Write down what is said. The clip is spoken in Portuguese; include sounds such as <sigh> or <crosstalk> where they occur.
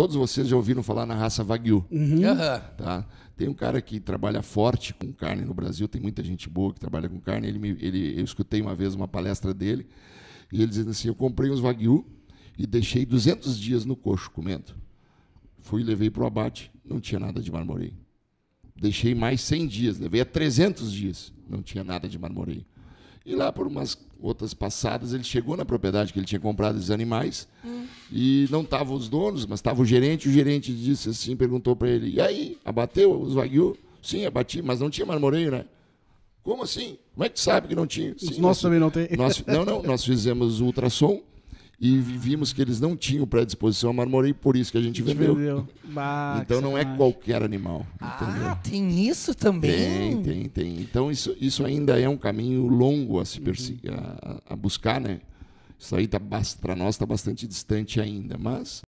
todos vocês já ouviram falar na raça Wagyu. Uhum. Tá? Tem um cara que trabalha forte com carne no Brasil, tem muita gente boa que trabalha com carne. Ele, me, ele eu escutei uma vez uma palestra dele, e ele dizendo assim: Eu comprei uns Wagyu e deixei 200 dias no coxo comendo. Fui, levei para o abate, não tinha nada de marmoreio. Deixei mais 100 dias, levei a 300 dias, não tinha nada de marmoreio. E lá por umas outras passadas, ele chegou na propriedade que ele tinha comprado os animais. Hum. E não estavam os donos, mas estava o gerente. O gerente disse assim, perguntou para ele: "E aí, abateu os wagyu?" "Sim, abati, mas não tinha marmoreio, né?" "Como assim? Como é que sabe que não tinha?" Sim, os nossos também não tem. <laughs> Nós, não, não, nós fizemos ultrassom e vimos que eles não tinham predisposição a marmoreio, por isso que a gente, vendeu. <laughs> então não é qualquer animal. Ah, tem isso também? Tem, tem, tem. Então isso, isso ainda é um caminho longo a se uhum. a, a buscar, né? Isso aí tá, para nós está bastante distante ainda, mas